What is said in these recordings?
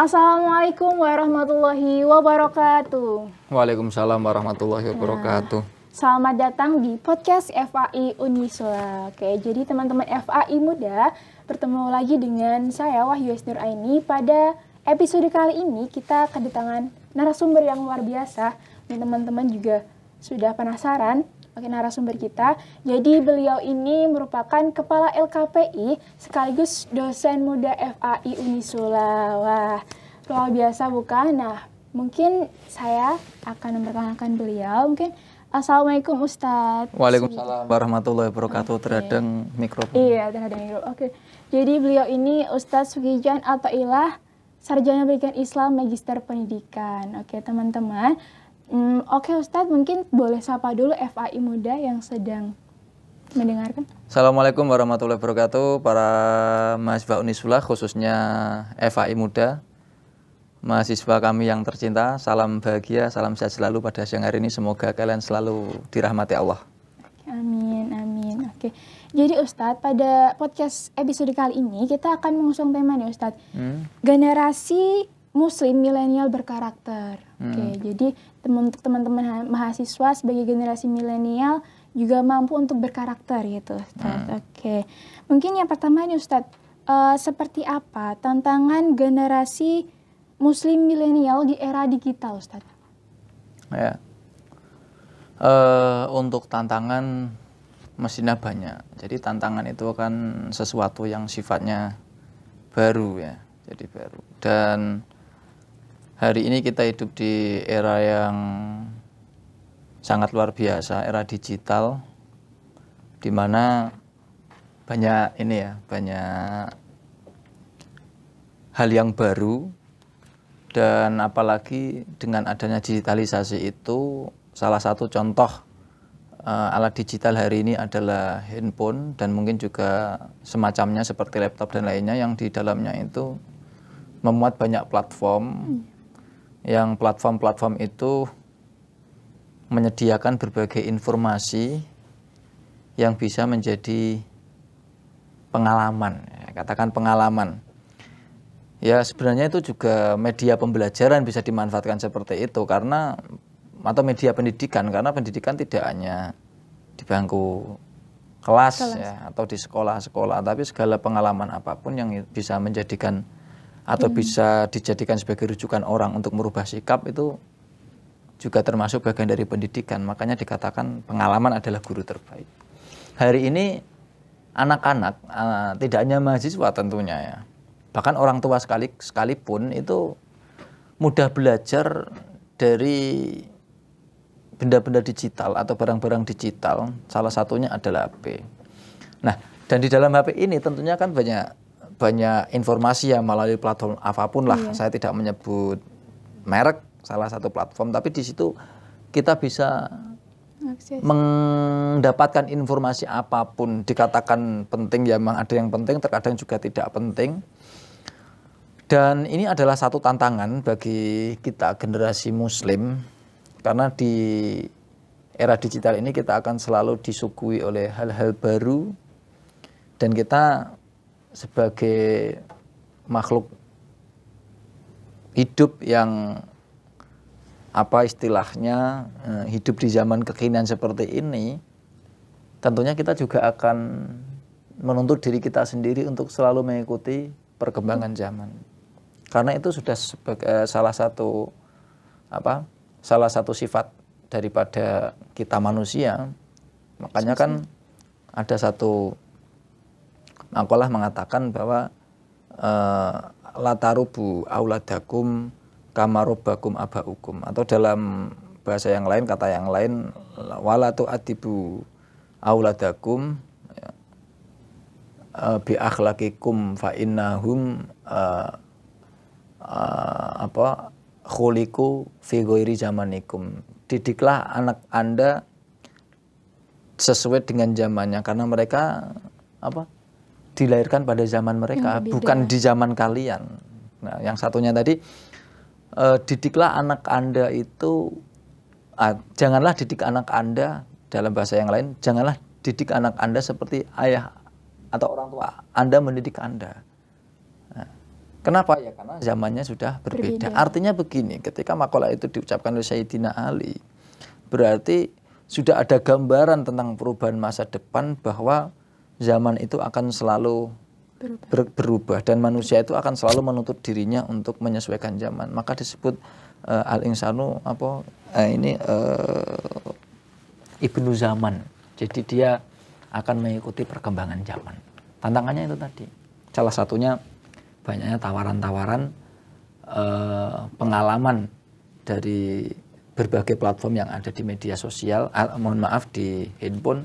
Assalamualaikum warahmatullahi wabarakatuh. Waalaikumsalam warahmatullahi wabarakatuh. Nah, selamat datang di podcast FAI Uniswa. Oke, jadi teman-teman FAI muda bertemu lagi dengan saya Wahyu Esnur Aini pada episode kali ini kita kedatangan narasumber yang luar biasa. Dan teman-teman juga sudah penasaran narasumber kita. Jadi beliau ini merupakan Kepala LKPI sekaligus dosen muda FAI Unisula. Wah, luar biasa bukan? Nah, mungkin saya akan memperkenalkan beliau. Mungkin Assalamualaikum Ustadz. Waalaikumsalam warahmatullahi wabarakatuh. Okay. Terhadang mikrofon. Iya, terhadang mikrofon. Oke. Okay. Jadi beliau ini Ustadz Sugijan atau Ilah Sarjana Pendidikan Islam Magister Pendidikan. Oke, okay, teman-teman. Hmm, Oke okay, Ustadz, mungkin boleh sapa dulu FAI Muda yang sedang mendengarkan. Assalamualaikum warahmatullahi wabarakatuh para mahasiswa Unisula khususnya FAI Muda. Mahasiswa kami yang tercinta, salam bahagia, salam sehat selalu pada siang hari ini. Semoga kalian selalu dirahmati Allah. Amin, amin. Oke. Jadi Ustadz, pada podcast episode kali ini kita akan mengusung tema nih Ustadz. Hmm? Generasi Muslim milenial berkarakter. Hmm. Oke, okay, jadi untuk teman-teman mahasiswa sebagai generasi milenial juga mampu untuk berkarakter gitu, Hmm. Oke, okay. mungkin yang pertama nih Ustadz, uh, seperti apa tantangan generasi Muslim milenial di era digital, Ustadz? Ya, uh, untuk tantangan mestinya banyak. Jadi tantangan itu kan sesuatu yang sifatnya baru ya, jadi baru dan hari ini kita hidup di era yang sangat luar biasa, era digital, di mana banyak ini ya, banyak hal yang baru dan apalagi dengan adanya digitalisasi itu salah satu contoh uh, alat digital hari ini adalah handphone dan mungkin juga semacamnya seperti laptop dan lainnya yang di dalamnya itu memuat banyak platform hmm yang platform-platform itu menyediakan berbagai informasi yang bisa menjadi pengalaman ya, katakan pengalaman ya sebenarnya itu juga media pembelajaran bisa dimanfaatkan seperti itu karena atau media pendidikan karena pendidikan tidak hanya di bangku kelas, kelas. ya atau di sekolah-sekolah tapi segala pengalaman apapun yang bisa menjadikan atau hmm. bisa dijadikan sebagai rujukan orang untuk merubah sikap itu juga termasuk bagian dari pendidikan. Makanya dikatakan pengalaman adalah guru terbaik. Hari ini anak-anak uh, tidak hanya mahasiswa tentunya ya. Bahkan orang tua sekali sekalipun itu mudah belajar dari benda-benda digital atau barang-barang digital. Salah satunya adalah HP. Nah, dan di dalam HP ini tentunya kan banyak banyak informasi yang melalui platform apapun lah. Iya. Saya tidak menyebut merek salah satu platform, tapi di situ kita bisa mendapatkan informasi apapun dikatakan penting ya memang ada yang penting terkadang juga tidak penting dan ini adalah satu tantangan bagi kita generasi muslim karena di era digital ini kita akan selalu disukui oleh hal-hal baru dan kita sebagai makhluk hidup yang apa istilahnya eh, hidup di zaman kekinian seperti ini tentunya kita juga akan menuntut diri kita sendiri untuk selalu mengikuti perkembangan zaman karena itu sudah sebagai eh, salah satu apa salah satu sifat daripada kita manusia makanya kan ada satu Makolah mengatakan bahwa e, eh, latarubu auladakum kamarobakum abaukum atau dalam bahasa yang lain kata yang lain walatu adibu auladakum e, bi akhlakikum fa innahum e, e, apa khuliku fi ghairi zamanikum didiklah anak Anda sesuai dengan zamannya karena mereka apa dilahirkan pada zaman mereka, iya, bukan di zaman kalian. Nah, yang satunya tadi eh, didiklah anak Anda itu ah, janganlah didik anak Anda dalam bahasa yang lain, janganlah didik anak Anda seperti ayah atau orang tua Anda mendidik Anda. Nah, kenapa ya? Karena zamannya sudah berbeda. berbeda. Artinya begini, ketika makalah itu diucapkan oleh Sayyidina Ali, berarti sudah ada gambaran tentang perubahan masa depan bahwa zaman itu akan selalu berubah. berubah dan manusia itu akan selalu menuntut dirinya untuk menyesuaikan zaman. Maka disebut uh, eh, al insanu apa uh, ini uh, ibnu zaman. Jadi dia akan mengikuti perkembangan zaman. Tantangannya itu tadi. Salah satunya banyaknya tawaran-tawaran uh, pengalaman dari berbagai platform yang ada di media sosial, mohon maaf di handphone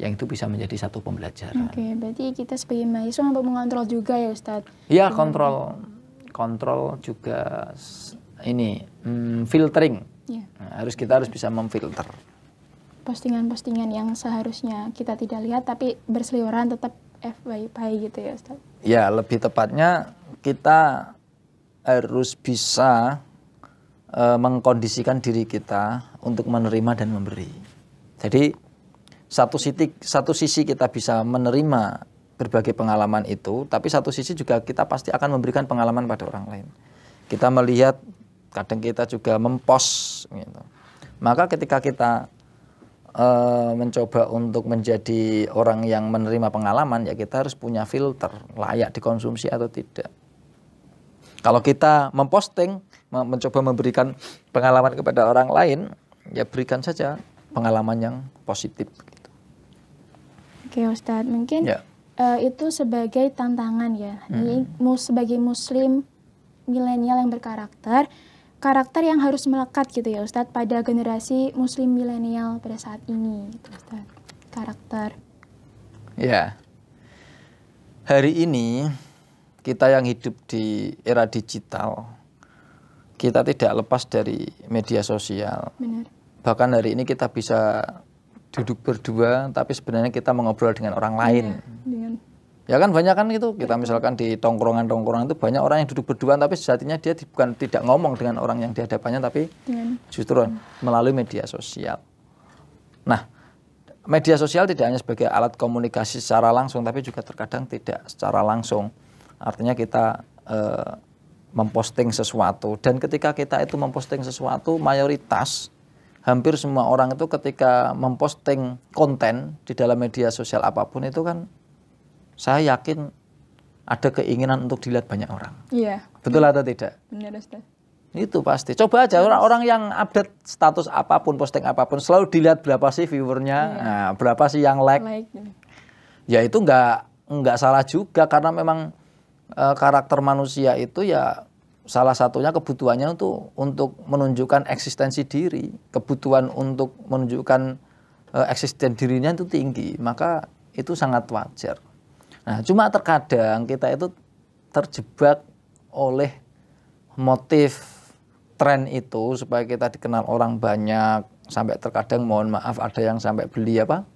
yang itu bisa menjadi satu pembelajaran. Oke, okay, berarti kita sebagai mahasiswa mampu mengontrol juga ya Ustadz? Iya, iya. kontrol, kontrol juga ini mm, filtering. Yeah. Nah, harus kita harus bisa memfilter. Postingan-postingan yang seharusnya kita tidak lihat tapi berseliweran tetap FYP gitu ya Ustadz? Ya, lebih tepatnya kita harus bisa e, mengkondisikan diri kita untuk menerima dan memberi. Jadi satu sisi satu sisi kita bisa menerima berbagai pengalaman itu, tapi satu sisi juga kita pasti akan memberikan pengalaman pada orang lain. Kita melihat kadang kita juga mempos gitu. Maka ketika kita e, mencoba untuk menjadi orang yang menerima pengalaman ya kita harus punya filter layak dikonsumsi atau tidak. Kalau kita memposting, mencoba memberikan pengalaman kepada orang lain, ya berikan saja pengalaman yang positif. Oke Ustadz, mungkin ya. uh, itu sebagai tantangan ya. Hmm. Ini sebagai muslim milenial yang berkarakter, karakter yang harus melekat gitu ya Ustadz pada generasi muslim milenial pada saat ini gitu Ustadz. Karakter. Ya. Hari ini kita yang hidup di era digital, kita tidak lepas dari media sosial. Benar. Bahkan hari ini kita bisa duduk berdua tapi sebenarnya kita mengobrol dengan orang lain. Yeah, iya, Ya kan banyak kan gitu. Kita misalkan di tongkrongan-tongkrongan itu banyak orang yang duduk berdua tapi sejatinya dia bukan tidak ngomong dengan orang yang dihadapannya, tapi justru hmm. melalui media sosial. Nah, media sosial tidak hanya sebagai alat komunikasi secara langsung tapi juga terkadang tidak secara langsung. Artinya kita eh, memposting sesuatu dan ketika kita itu memposting sesuatu mayoritas hampir semua orang itu ketika memposting konten di dalam media sosial apapun itu kan saya yakin ada keinginan untuk dilihat banyak orang. Iya. Betul atau tidak? Benar, Ustaz. Itu pasti. Coba aja orang-orang yang update status apapun, posting apapun, selalu dilihat berapa sih viewernya, iya. nah, berapa sih yang like. like. Iya. Ya itu nggak nggak salah juga karena memang e, karakter manusia itu ya salah satunya kebutuhannya untuk untuk menunjukkan eksistensi diri, kebutuhan untuk menunjukkan eh, eksistensi eksisten dirinya itu tinggi, maka itu sangat wajar. Nah, cuma terkadang kita itu terjebak oleh motif tren itu supaya kita dikenal orang banyak sampai terkadang mohon maaf ada yang sampai beli apa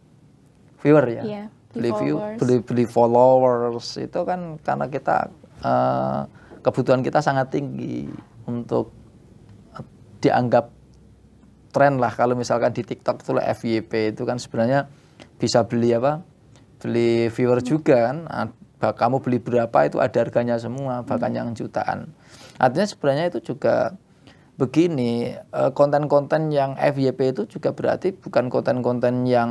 viewer ya yeah, beli view beli beli followers itu kan karena kita uh, kebutuhan kita sangat tinggi untuk eh, dianggap tren lah kalau misalkan di TikTok itu lah FYP itu kan sebenarnya bisa beli apa beli viewer juga kan kamu beli berapa itu ada harganya semua bahkan hmm. yang jutaan artinya sebenarnya itu juga begini eh, konten-konten yang FYP itu juga berarti bukan konten-konten yang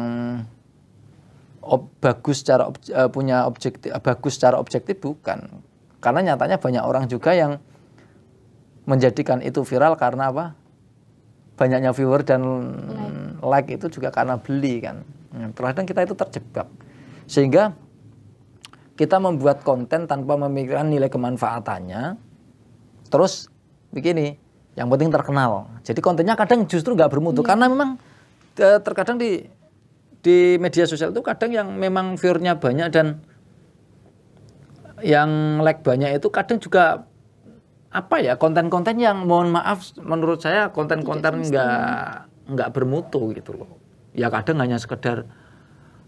ob, bagus secara ob, eh, punya objektif bagus secara objektif bukan karena nyatanya banyak orang juga yang menjadikan itu viral karena apa? Banyaknya viewer dan like, like itu juga karena beli kan. Nah, terkadang kita itu terjebak. Sehingga kita membuat konten tanpa memikirkan nilai kemanfaatannya. Terus begini, yang penting terkenal. Jadi kontennya kadang justru nggak bermutu yeah. karena memang eh, terkadang di di media sosial itu kadang yang memang viewernya banyak dan yang lag banyak itu kadang juga apa ya konten-konten yang mohon maaf menurut saya konten-konten nggak nggak bermutu gitu loh ya kadang hanya sekedar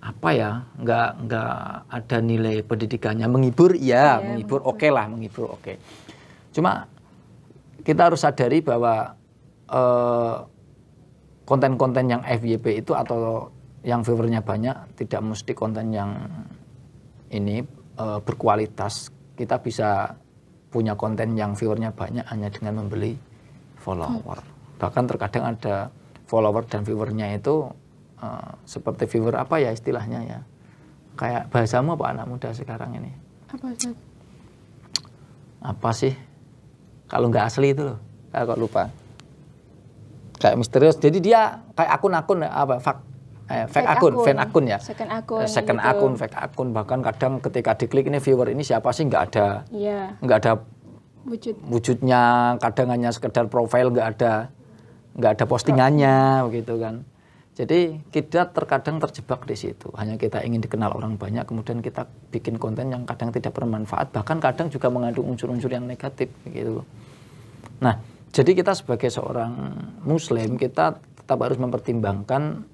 apa ya nggak nggak ada nilai pendidikannya menghibur ya, ya menghibur oke okay lah menghibur oke okay. cuma kita harus sadari bahwa konten eh, konten-konten yang FYP itu atau yang viewernya banyak tidak mesti konten yang ini uh, berkualitas kita bisa punya konten yang viewernya banyak hanya dengan membeli follower hmm. bahkan terkadang ada follower dan viewernya itu uh, seperti viewer apa ya istilahnya ya kayak bahasamu apa anak muda sekarang ini apa sih apa sih kalau nggak asli itu loh kalau lupa kayak misterius jadi dia kayak akun-akun apa fak eh, fake, fake akun, akun, fan akun ya. Second akun. Eh, second gitu. akun, fake akun bahkan kadang ketika diklik ini viewer ini siapa sih nggak ada. Iya. Nggak ada wujud. Wujudnya kadang hanya sekedar profil nggak ada nggak ada postingannya begitu kan. Jadi kita terkadang terjebak di situ. Hanya kita ingin dikenal orang banyak, kemudian kita bikin konten yang kadang tidak bermanfaat, bahkan kadang juga mengandung unsur-unsur yang negatif gitu. Nah, jadi kita sebagai seorang muslim kita tetap harus mempertimbangkan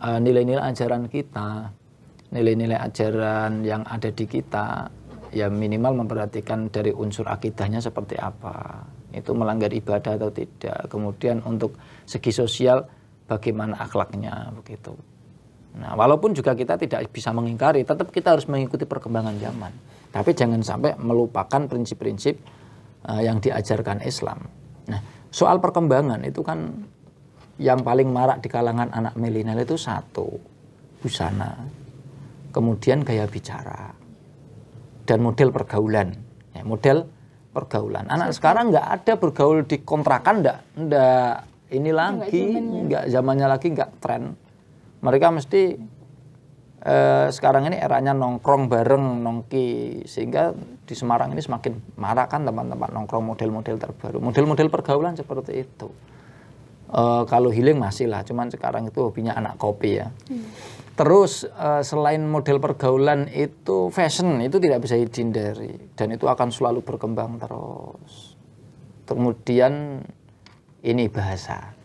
Ah, nilai-nilai ajaran kita, nilai-nilai ajaran yang ada di kita, ya minimal memperhatikan dari unsur akidahnya seperti apa. Itu melanggar ibadah atau tidak. Kemudian untuk segi sosial bagaimana akhlaknya begitu. Nah, walaupun juga kita tidak bisa mengingkari, tetap kita harus mengikuti perkembangan zaman. Tapi jangan sampai melupakan prinsip-prinsip uh, yang diajarkan Islam. Nah, soal perkembangan itu kan yang paling marak di kalangan anak milenial itu satu, busana, kemudian gaya bicara, dan model pergaulan. Ya, model pergaulan. Anak Sisi. sekarang nggak ada bergaul di kontrakan, ndak nggak ini lagi, nggak zamannya lagi, nggak tren. Mereka mesti eh, sekarang ini eranya nongkrong bareng, nongki, sehingga di Semarang ini semakin marak kan teman-teman nongkrong model-model terbaru, model-model pergaulan seperti itu. Uh, kalau healing masih lah, cuman sekarang itu hobinya anak kopi ya. Hmm. Terus uh, selain model pergaulan itu fashion itu tidak bisa dihindari dan itu akan selalu berkembang terus. Kemudian ini bahasa.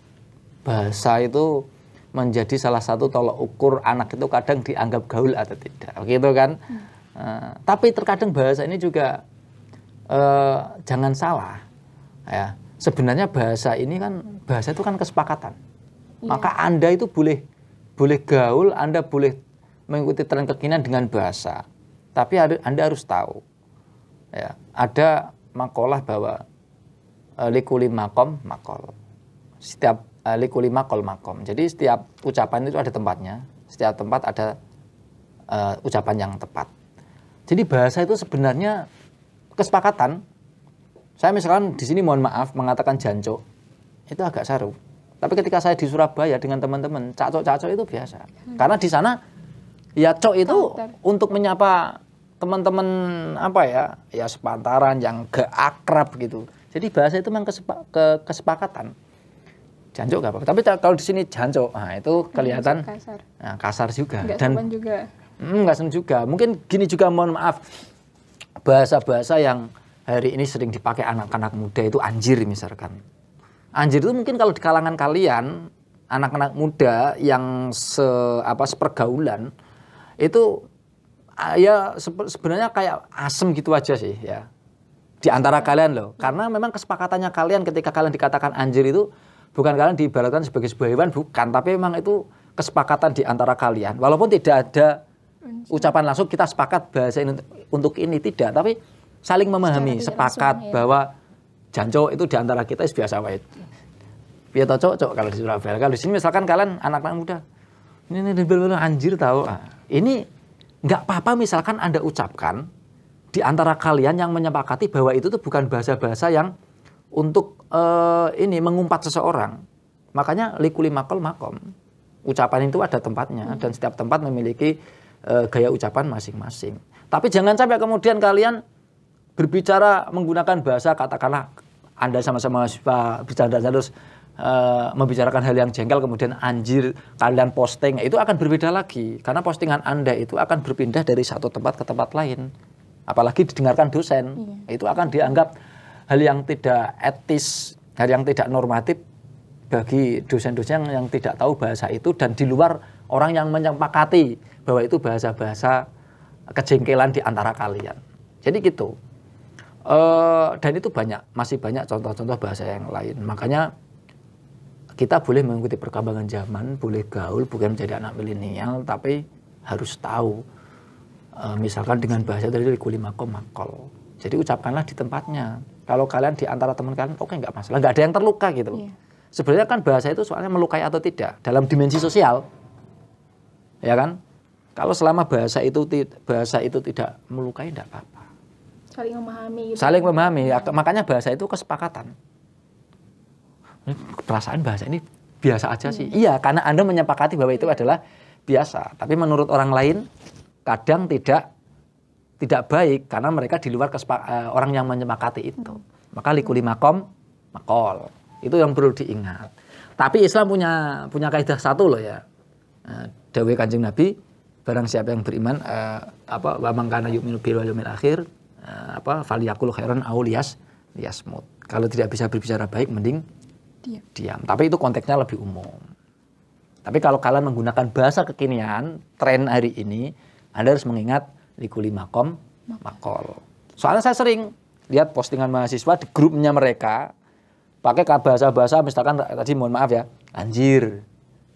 Bahasa itu menjadi salah satu tolak ukur anak itu kadang dianggap gaul atau tidak, gitu kan? Hmm. Uh, tapi terkadang bahasa ini juga uh, jangan salah, ya sebenarnya bahasa ini kan bahasa itu kan kesepakatan. Ya. Maka Anda itu boleh boleh gaul, Anda boleh mengikuti tren kekinian dengan bahasa. Tapi Anda harus tahu. Ya, ada makolah bahwa eh, likuli makom makol. Setiap eh, likuli makol makom. Jadi setiap ucapan itu ada tempatnya. Setiap tempat ada uh, ucapan yang tepat. Jadi bahasa itu sebenarnya kesepakatan saya misalkan di sini mohon maaf mengatakan jancok itu agak saru. Tapi ketika saya di Surabaya dengan teman-teman, cacok-cacok itu biasa. Hmm. Karena di sana ya cok itu Tantar. untuk menyapa teman-teman apa ya, ya sepantaran yang gak akrab gitu. Jadi bahasa itu memang kesepa, ke, kesepakatan. Jancok gak apa-apa. Tapi kalau di sini jancok, nah itu hmm, kelihatan kasar. Nah, kasar juga. Gak Dan juga. Hmm, gak juga. Mungkin gini juga mohon maaf bahasa-bahasa yang hari ini sering dipakai anak-anak muda itu anjir misalkan. Anjir itu mungkin kalau di kalangan kalian anak-anak muda yang se apa sepergaulan itu ah, ya sebenarnya kayak asem gitu aja sih ya. Di antara kalian loh, karena memang kesepakatannya kalian ketika kalian dikatakan anjir itu bukan kalian diibaratkan sebagai sebuah hewan bukan, tapi memang itu kesepakatan di antara kalian. Walaupun tidak ada ucapan langsung kita sepakat bahasa ini untuk ini tidak, tapi saling memahami, sepakat ya. bahwa jancok itu diantara antara kita biasa wae. Biar tau cocok kalau di Surabaya. Kalau di sini misalkan kalian anak-anak muda ini ini anjir tahu. Ah, ini nggak apa-apa misalkan Anda ucapkan di antara kalian yang menyepakati bahwa itu tuh bukan bahasa-bahasa yang untuk uh, ini mengumpat seseorang. Makanya likuli makol makom. Ucapan itu ada tempatnya hmm. dan setiap tempat memiliki uh, gaya ucapan masing-masing. Tapi jangan sampai kemudian kalian berbicara menggunakan bahasa katakanlah Anda sama-sama mahasiswa bercanda terus e, membicarakan hal yang jengkel kemudian anjir kalian posting itu akan berbeda lagi karena postingan Anda itu akan berpindah dari satu tempat ke tempat lain apalagi didengarkan dosen iya. itu akan dianggap hal yang tidak etis hal yang tidak normatif bagi dosen-dosen yang tidak tahu bahasa itu dan di luar orang yang menyepakati bahwa itu bahasa-bahasa kejengkelan di antara kalian. Jadi gitu. E, dan itu banyak, masih banyak contoh-contoh bahasa yang lain. Makanya kita boleh mengikuti perkembangan zaman, boleh gaul, bukan menjadi anak milenial, tapi harus tahu. E, misalkan dengan bahasa dari likuli makom makol. Jadi ucapkanlah di tempatnya. Kalau kalian di antara teman kalian, oke okay, nggak masalah, nggak ada yang terluka gitu. Yeah. Sebenarnya kan bahasa itu soalnya melukai atau tidak dalam dimensi sosial, ya kan? Kalau selama bahasa itu bahasa itu tidak melukai, tidak apa-apa saling memahami gitu. saling memahami ya, makanya bahasa itu kesepakatan hmm, perasaan bahasa ini biasa aja sih hmm. iya karena anda menyepakati bahwa itu iya. adalah biasa tapi menurut orang lain kadang tidak tidak baik karena mereka di luar kesepak, eh, orang yang menyepakati itu hmm. maka likuli makom makol itu yang perlu diingat tapi Islam punya punya kaidah satu loh ya eh, Dewi kanjeng Nabi barang siapa yang beriman eh, apa wa mangkana yu'minu bil akhir Eh, apa faliyakul khairan aulias yasmut. Kalau tidak bisa berbicara baik mending diam. diam. Tapi itu konteksnya lebih umum. Tapi kalau kalian menggunakan bahasa kekinian, tren hari ini, Anda harus mengingat likuli makom makol. Soalnya saya sering lihat postingan mahasiswa di grupnya mereka pakai bahasa-bahasa misalkan tadi mohon maaf ya, anjir.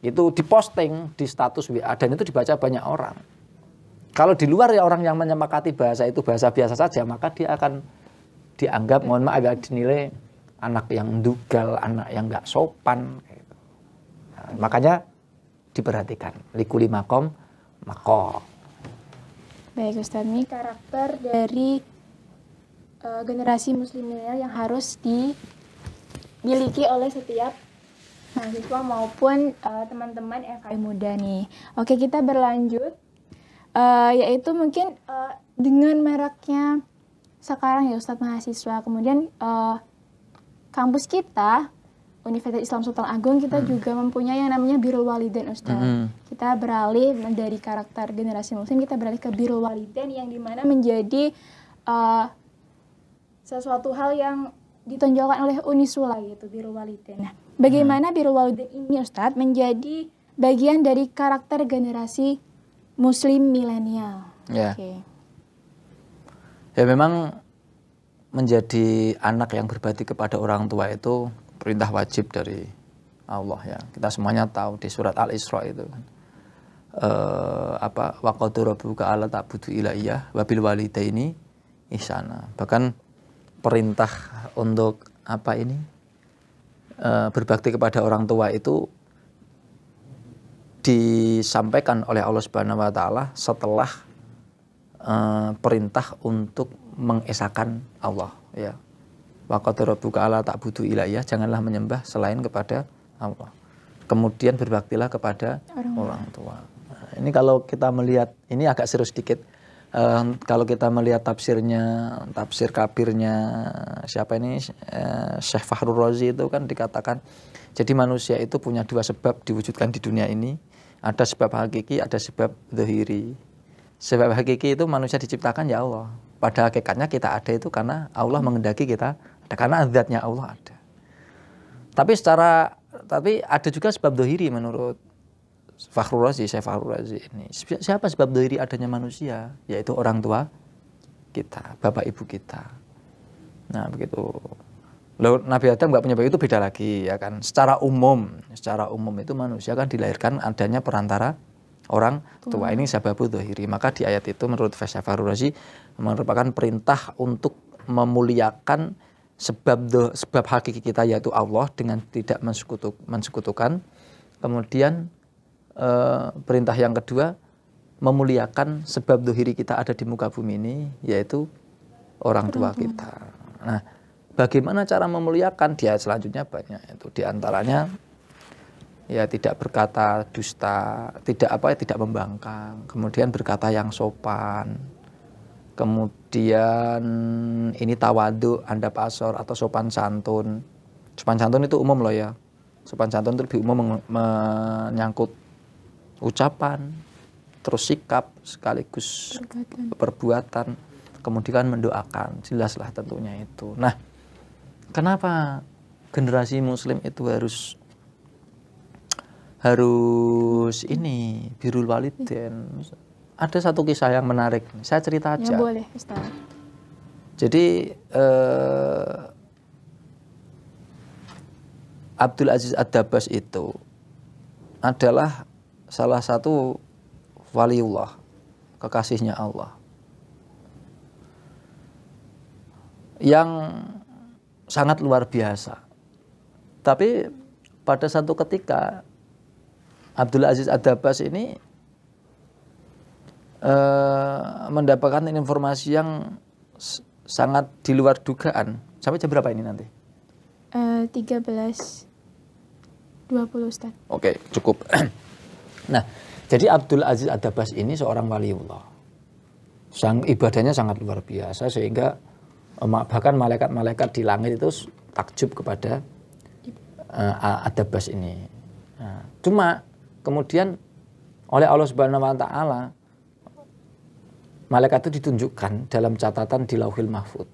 Itu diposting di status WA dan itu dibaca banyak orang. Kalau di luar ya orang yang menyemakati bahasa itu bahasa biasa saja, maka dia akan dianggap, mohon maaf agak dinilai anak yang dugal, anak yang nggak sopan. Gitu. Nah, makanya diperhatikan. Likuli makom, makom. Baik Ustaz, ini karakter dari uh, generasi muslimnya yang harus dimiliki oleh setiap mahasiswa maupun e, teman-teman uh, FKI muda nih. Oke, kita berlanjut uh, yaitu mungkin uh, dengan mereknya sekarang ya Ustadz mahasiswa kemudian uh, kampus kita Universitas Islam Sultan Agung kita hmm. juga mempunyai yang namanya biro Waliden Ustaz. Hmm. Kita beralih dari karakter generasi muslim kita beralih ke Birul Waliden yang dimana menjadi uh, sesuatu hal yang ditonjolkan oleh Unisula gitu biro Waliden. Nah, bagaimana hmm. Birul Waliden ini ustadz menjadi bagian dari karakter generasi Muslim milenial. Ya. Okay. Ya memang menjadi anak yang berbakti kepada orang tua itu perintah wajib dari Allah ya. Kita semuanya tahu di surat Al Isra itu kan. Uh, apa waqadu rabbuka ala tak butuh iya wabil ini isana. Bahkan perintah untuk apa ini? Uh, berbakti kepada orang tua itu disampaikan oleh Allah Subhanahu wa taala setelah uh, perintah untuk mengesahkan Allah ya. Waqat rabbuka ala tak butuh ilayah, janganlah menyembah selain kepada Allah. Kemudian berbaktilah kepada orang, tua. Nah, ini kalau kita melihat ini agak serius sedikit. Uh, kalau kita melihat tafsirnya, tafsir kabirnya siapa ini uh, Syekh Fahrul Razi itu kan dikatakan uh, jadi manusia itu punya dua sebab diwujudkan di dunia ini. Ada sebab hakiki, ada sebab zahiri. Sebab hakiki itu manusia diciptakan ya Allah. Pada hakikatnya kita ada itu karena Allah mengendaki kita ada. Karena zatnya Allah ada. Tapi secara tapi ada juga sebab dohiri menurut Fakhrul Razi, saya Fakhrul Razi ini. Siapa sebab dohiri adanya manusia? Yaitu orang tua kita, bapak ibu kita. Nah begitu. Lalu Nabi Adam nggak punya bayi itu beda lagi ya kan. Secara umum, secara umum itu manusia kan dilahirkan adanya perantara orang tua. Hmm. Ini sebab dohiri. Maka di ayat itu menurut Fasyafar Razi merupakan perintah untuk memuliakan sebab do, sebab hakiki kita yaitu Allah dengan tidak mensekutuk, mensekutukan. Kemudian e, perintah yang kedua memuliakan sebab dohiri kita ada di muka bumi ini yaitu orang tua kita. Nah, Bagaimana cara memuliakan dia selanjutnya banyak itu diantaranya ya tidak berkata dusta, tidak apa ya, tidak membangkang, kemudian berkata yang sopan, kemudian ini tawadu, anda pasor atau sopan santun. Sopan santun itu umum loh ya, sopan santun itu lebih umum menyangkut ucapan, terus sikap sekaligus perbuatan, perbuatan kemudian mendoakan jelaslah tentunya itu nah kenapa generasi muslim itu harus harus ini birul waliden iya. ada satu kisah yang menarik saya cerita ya, aja ya, boleh jadi eh, Abdul Aziz ad itu adalah salah satu waliullah kekasihnya Allah yang sangat luar biasa. Tapi pada satu ketika Abdul Aziz Adabas ini uh, mendapatkan informasi yang sangat di luar dugaan. Sampai jam berapa ini nanti? Eh, uh, 13.20 Ustaz. Oke, okay, cukup. nah, jadi Abdul Aziz Adabas ini seorang waliullah. Sang ibadahnya sangat luar biasa sehingga Eh, bahkan malaikat-malaikat di langit itu takjub kepada uh, eh, adabas ini. Nah, cuma kemudian oleh Allah Subhanahu wa taala malaikat itu ditunjukkan dalam catatan di Lauhil Mahfud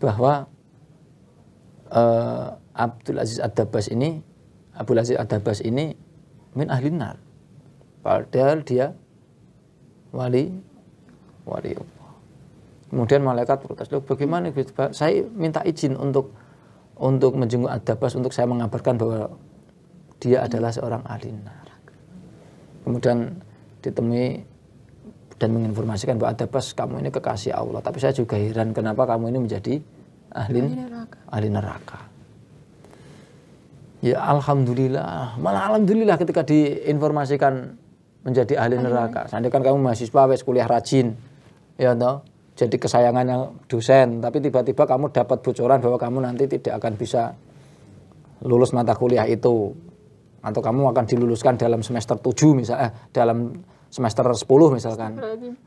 bahwa uh, Abdul Aziz Adabas ini Abdul Aziz Adabas ini min ahli nar. Padahal dia wali wali Kemudian malaikat protes, loh bagaimana gitu Pak? Saya minta izin untuk untuk menjenguk Adabas untuk saya mengabarkan bahwa dia adalah seorang ahli neraka. Kemudian ditemui dan menginformasikan bahwa Adabas kamu ini kekasih Allah, tapi saya juga heran kenapa kamu ini menjadi ahli, neraka. Ahli neraka. Ya alhamdulillah, malah alhamdulillah ketika diinformasikan menjadi ahli neraka. Seandainya kan kamu mahasiswa wes kuliah rajin, ya toh jadi kesayangannya dosen, tapi tiba-tiba kamu dapat bocoran bahwa kamu nanti tidak akan bisa lulus mata kuliah itu atau kamu akan diluluskan dalam semester 7 misalnya eh, dalam semester 10 misalkan.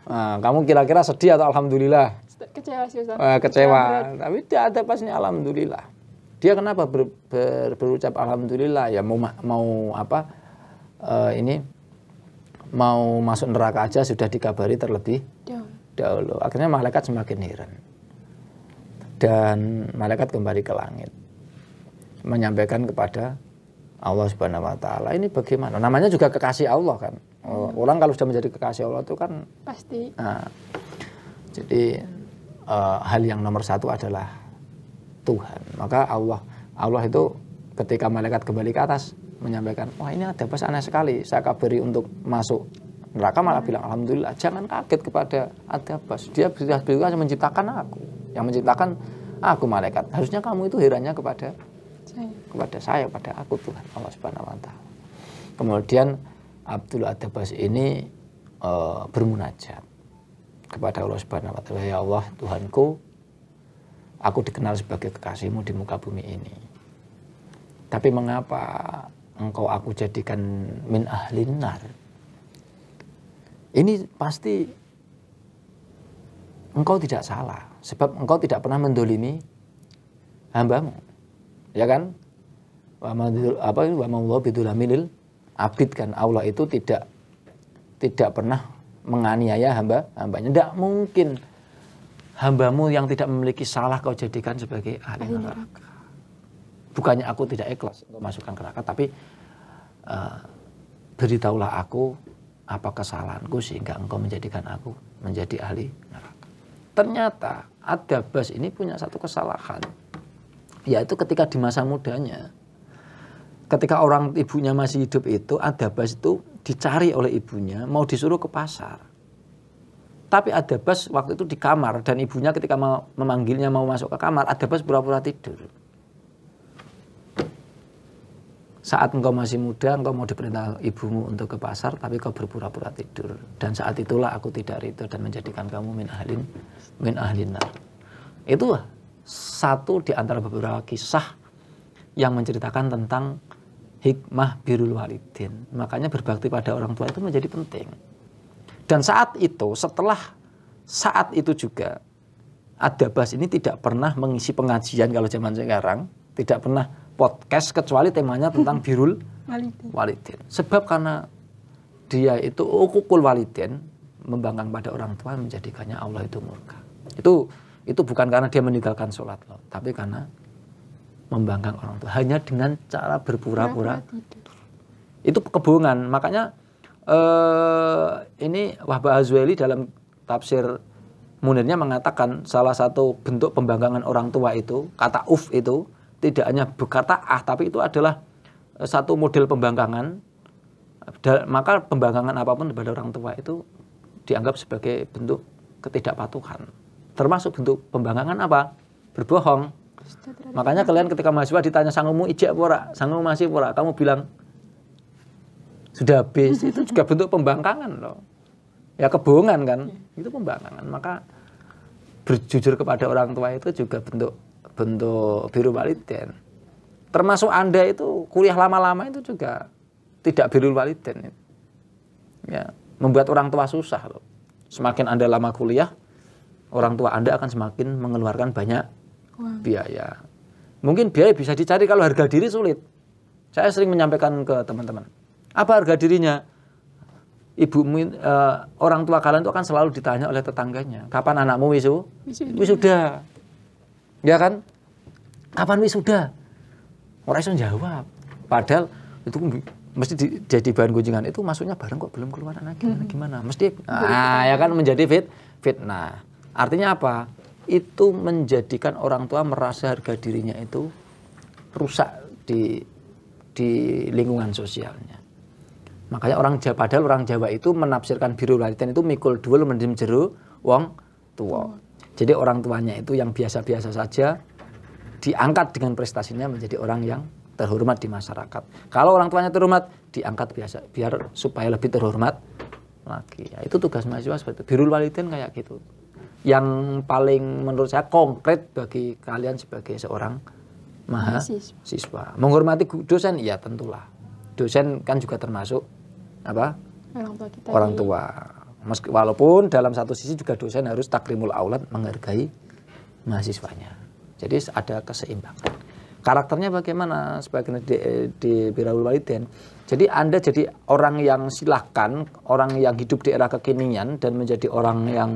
Nah, kamu kira-kira sedih atau alhamdulillah? Kecewa sih Ustaz. Eh, kecewa, kecewa tapi tidak ada pasnya alhamdulillah. Dia kenapa ber, ber, berucap alhamdulillah ya mau mau apa? Uh, ini mau masuk neraka aja sudah dikabari terlebih dahulu. Akhirnya malaikat semakin heran. Dan malaikat kembali ke langit. Menyampaikan kepada Allah Subhanahu wa taala. Ini bagaimana? Namanya juga kekasih Allah kan. Oh, hmm. Orang kalau sudah menjadi kekasih Allah itu kan pasti. Nah, jadi uh, hal yang nomor satu adalah Tuhan. Maka Allah Allah itu ketika malaikat kembali ke atas menyampaikan, wah ini ada pesan aneh sekali. Saya kabari untuk masuk Neraka malah bilang, Alhamdulillah, jangan kaget kepada Adabas. Dia sudah beliau hanya menciptakan aku. Yang menciptakan aku malaikat. Harusnya kamu itu herannya kepada saya. kepada saya, kepada aku Tuhan Allah Subhanahu wa taala. Kemudian Abdul Adabas ini e, bermunajat kepada Allah Subhanahu wa taala, ya Allah Tuhanku, aku dikenal sebagai kekasihmu di muka bumi ini. Tapi mengapa engkau aku jadikan min ahlinar ini pasti engkau tidak salah. Sebab engkau tidak pernah mendolimi hambamu. Ya kan? Apa wa maullah bidulamilil abid kan Allah itu tidak tidak pernah menganiaya hamba hambanya. Tidak mungkin hambamu yang tidak memiliki salah kau jadikan sebagai ahli neraka. Bukannya aku tidak ikhlas masukkan neraka, tapi uh, beritahulah aku apa kesalahanku sehingga engkau menjadikan aku menjadi ahli neraka. Ternyata Adabas ini punya satu kesalahan, yaitu ketika di masa mudanya, ketika orang ibunya masih hidup itu, Adabas itu dicari oleh ibunya, mau disuruh ke pasar. Tapi Adabas waktu itu di kamar, dan ibunya ketika mau memanggilnya mau masuk ke kamar, Adabas pura-pura tidur saat engkau masih muda, engkau mau diperintah ibumu untuk ke pasar, tapi kau berpura-pura tidur. Dan saat itulah aku tidak ridho dan menjadikan kamu min ahlin, min ahlin Itu satu di antara beberapa kisah yang menceritakan tentang hikmah birul walidin. Makanya berbakti pada orang tua itu menjadi penting. Dan saat itu, setelah saat itu juga, Adabas ini tidak pernah mengisi pengajian kalau zaman sekarang, tidak pernah podcast kecuali temanya tentang birul walidin. Sebab karena dia itu ukukul oh, walidin membanggang pada orang tua menjadikannya Allah itu murka. Itu itu bukan karena dia meninggalkan sholat loh, tapi karena membanggang orang tua hanya dengan cara berpura-pura. Itu kebohongan. Makanya eh, ini Wahba Azweli dalam tafsir Munirnya mengatakan salah satu bentuk pembanggangan orang tua itu kata uf itu tidak hanya berkata ah tapi itu adalah eh, satu model pembangkangan maka pembangkangan apapun kepada orang tua itu dianggap sebagai bentuk ketidakpatuhan termasuk bentuk pembangkangan apa berbohong makanya kalian ketika mahasiswa ditanya sangumu ijak pura sangumu masih pura kamu bilang sudah habis itu juga bentuk pembangkangan loh ya kebohongan kan iya. itu pembangkangan maka berjujur kepada orang tua itu juga bentuk bentuk biru validen. Termasuk Anda itu kuliah lama-lama itu juga tidak biru validen. Ya, membuat orang tua susah loh. Semakin Anda lama kuliah, orang tua Anda akan semakin mengeluarkan banyak wow. biaya. Mungkin biaya bisa dicari kalau harga diri sulit. Saya sering menyampaikan ke teman-teman. Apa harga dirinya? ibu uh, orang tua kalian itu akan selalu ditanya oleh tetangganya kapan anakmu wisu wisuda Ya kan? Kapan wisuda? Orang itu jawab. Padahal itu mesti di, jadi bahan gunjingan itu masuknya bareng kok belum keluar anak gimana hmm. gimana mesti ah ya kan menjadi fit fitnah artinya apa itu menjadikan orang tua merasa harga dirinya itu rusak di di lingkungan sosialnya makanya orang Jawa padahal orang Jawa itu menafsirkan biru latihan itu mikul dua mendim jeru wong tua jadi orang tuanya itu yang biasa-biasa saja diangkat dengan prestasinya menjadi orang yang terhormat di masyarakat. Kalau orang tuanya terhormat, diangkat biasa biar supaya lebih terhormat lagi. Ya, itu tugas mahasiswa seperti itu. Birul walidin kayak gitu. Yang paling menurut saya konkret bagi kalian sebagai seorang mahasiswa. Menghormati dosen, ya tentulah. Dosen kan juga termasuk apa? Orang tua kita. Orang tua. Di Meski, walaupun dalam satu sisi juga dosen harus takrimul aulat menghargai mahasiswanya. Jadi ada keseimbangan. Karakternya bagaimana sebagai di, di Biraul Waliden? Jadi Anda jadi orang yang silahkan, orang yang hidup di era kekinian dan menjadi orang yang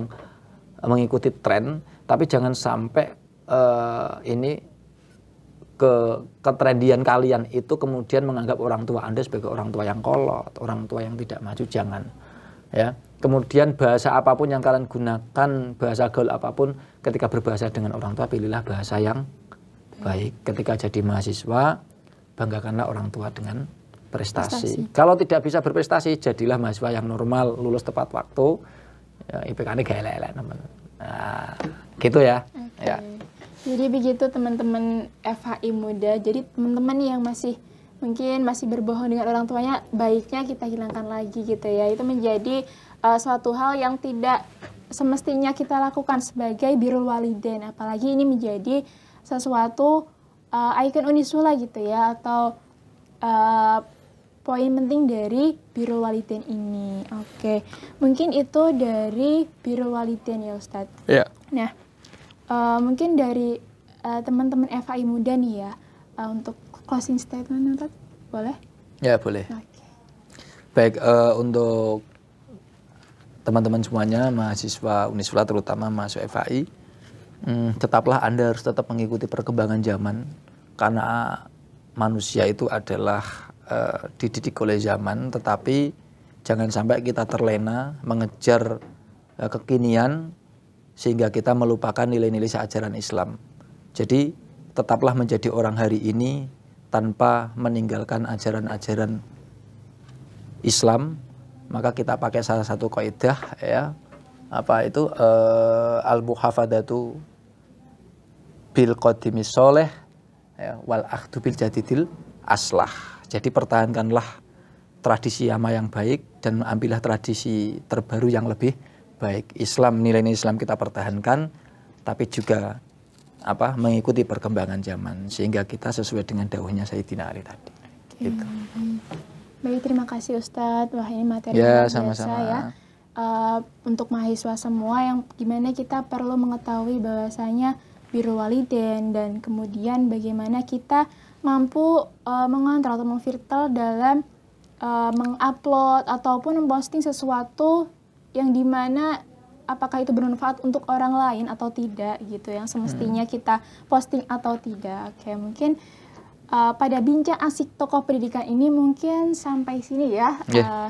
mengikuti tren, tapi jangan sampai uh, ini ke ketrendian kalian itu kemudian menganggap orang tua Anda sebagai orang tua yang kolot, orang tua yang tidak maju, jangan. Ya. Kemudian bahasa apapun yang kalian gunakan, bahasa gaul apapun, ketika berbahasa dengan orang tua, pilihlah bahasa yang baik. Ketika jadi mahasiswa, banggakanlah orang tua dengan prestasi. prestasi. Kalau tidak bisa berprestasi, jadilah mahasiswa yang normal, lulus tepat waktu, ya, IPK-nya gak elek-elek teman. Nah, gitu ya. Okay. ya. Jadi begitu teman-teman FHI muda. Jadi teman-teman yang masih mungkin masih berbohong dengan orang tuanya, baiknya kita hilangkan lagi gitu ya. Itu menjadi uh, suatu hal yang tidak semestinya kita lakukan sebagai birul waliden apalagi ini menjadi sesuatu uh, ikon unisula gitu ya atau uh, poin penting dari biru waliden ini. Oke, mungkin itu dari biru waliden ya Ustadz. ya. Nah, uh, mungkin dari uh, teman-teman FAI muda nih ya uh, untuk closing statement Ustadz, boleh? Ya, boleh. Oke. Baik, uh, untuk teman-teman semuanya, mahasiswa Uniswa terutama mahasiswa FAI, hmm, tetaplah Anda harus tetap mengikuti perkembangan zaman karena manusia itu adalah uh, dididik oleh zaman, tetapi jangan sampai kita terlena mengejar uh, kekinian sehingga kita melupakan nilai-nilai seajaran Islam. Jadi tetaplah menjadi orang hari ini tanpa meninggalkan ajaran-ajaran Islam maka kita pakai salah satu kaidah ya apa itu uh, eh, al muhafadatu bil qadimi soleh ya, wal akhdu bil jadidil aslah jadi pertahankanlah tradisi ama yang baik dan ambillah tradisi terbaru yang lebih baik Islam nilai-nilai Islam kita pertahankan tapi juga apa mengikuti perkembangan zaman sehingga kita sesuai dengan dakwahnya Sayyidina Ali tadi gitu. Hmm. Baik, terima kasih Ustadz. Wah, ini materi ya, sama -sama. biasa ya. Uh, untuk mahasiswa semua yang gimana kita perlu mengetahui bahwasanya biru waliden dan kemudian bagaimana kita mampu uh, mengontrol atau memfilter dalam uh, mengupload ataupun memposting sesuatu yang dimana apakah itu bermanfaat untuk orang lain atau tidak gitu yang semestinya hmm. kita posting atau tidak. Oke, mungkin uh, pada bincang asik tokoh pendidikan ini mungkin sampai sini ya. Yeah. Iya. Uh,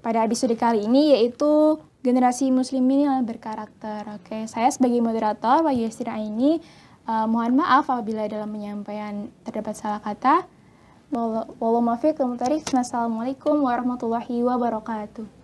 pada episode kali ini yaitu generasi muslim ini yang berkarakter. Oke, okay. saya sebagai moderator Wahyu Estira ini uh, eh, mohon maaf apabila dalam penyampaian terdapat salah kata. Wallahu muwaffiq Assalamualaikum warahmatullahi wabarakatuh.